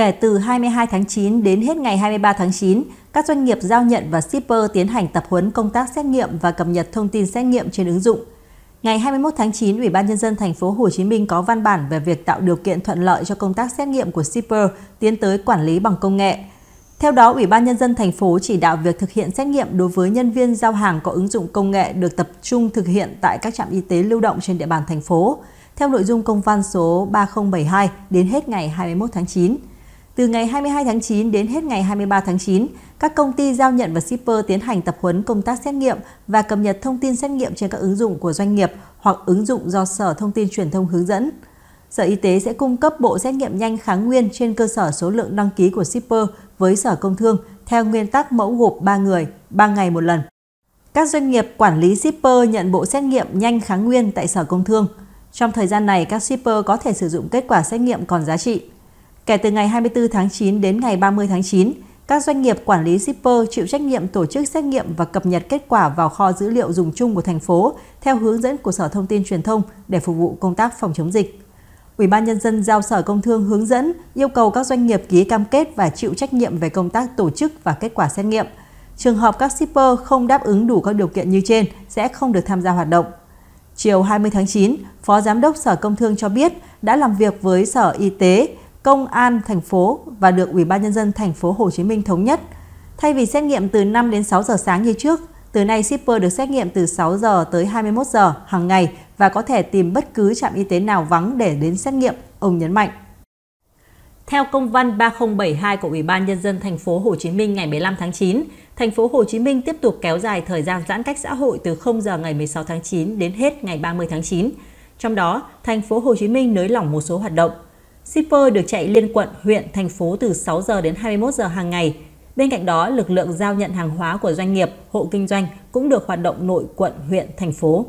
Kể từ 22 tháng 9 đến hết ngày 23 tháng 9, các doanh nghiệp giao nhận và shipper tiến hành tập huấn công tác xét nghiệm và cập nhật thông tin xét nghiệm trên ứng dụng. Ngày 21 tháng 9, Ủy ban nhân dân thành phố Hồ Chí Minh có văn bản về việc tạo điều kiện thuận lợi cho công tác xét nghiệm của shipper tiến tới quản lý bằng công nghệ. Theo đó, Ủy ban nhân dân thành phố chỉ đạo việc thực hiện xét nghiệm đối với nhân viên giao hàng có ứng dụng công nghệ được tập trung thực hiện tại các trạm y tế lưu động trên địa bàn thành phố theo nội dung công văn số 3072 đến hết ngày 21 tháng 9. Từ ngày 22 tháng 9 đến hết ngày 23 tháng 9, các công ty giao nhận và shipper tiến hành tập huấn công tác xét nghiệm và cập nhật thông tin xét nghiệm trên các ứng dụng của doanh nghiệp hoặc ứng dụng do Sở Thông tin Truyền thông hướng dẫn. Sở Y tế sẽ cung cấp bộ xét nghiệm nhanh kháng nguyên trên cơ sở số lượng đăng ký của shipper với Sở Công Thương theo nguyên tắc mẫu gộp 3 người, 3 ngày một lần. Các doanh nghiệp quản lý shipper nhận bộ xét nghiệm nhanh kháng nguyên tại Sở Công Thương. Trong thời gian này, các shipper có thể sử dụng kết quả xét nghiệm còn giá trị. Kể từ ngày 24 tháng 9 đến ngày 30 tháng 9, các doanh nghiệp quản lý shipper chịu trách nhiệm tổ chức xét nghiệm và cập nhật kết quả vào kho dữ liệu dùng chung của thành phố theo hướng dẫn của Sở Thông tin Truyền thông để phục vụ công tác phòng chống dịch. Ủy ban nhân dân giao Sở Công Thương hướng dẫn yêu cầu các doanh nghiệp ký cam kết và chịu trách nhiệm về công tác tổ chức và kết quả xét nghiệm. Trường hợp các shipper không đáp ứng đủ các điều kiện như trên sẽ không được tham gia hoạt động. Chiều 20 tháng 9, Phó Giám đốc Sở Công Thương cho biết đã làm việc với Sở Y tế, Công an thành phố và được Ủy ban nhân dân thành phố Hồ Chí Minh thống nhất. Thay vì xét nghiệm từ 5 đến 6 giờ sáng như trước, từ nay shipper được xét nghiệm từ 6 giờ tới 21 giờ hàng ngày và có thể tìm bất cứ trạm y tế nào vắng để đến xét nghiệm, ông nhấn mạnh. Theo công văn 3072 của Ủy ban nhân dân thành phố Hồ Chí Minh ngày 15 tháng 9, thành phố Hồ Chí Minh tiếp tục kéo dài thời gian giãn cách xã hội từ 0 giờ ngày 16 tháng 9 đến hết ngày 30 tháng 9. Trong đó, thành phố Hồ Chí Minh nới lỏng một số hoạt động, Shipper được chạy liên quận, huyện, thành phố từ 6 giờ đến 21 giờ hàng ngày. Bên cạnh đó, lực lượng giao nhận hàng hóa của doanh nghiệp, hộ kinh doanh cũng được hoạt động nội quận, huyện, thành phố.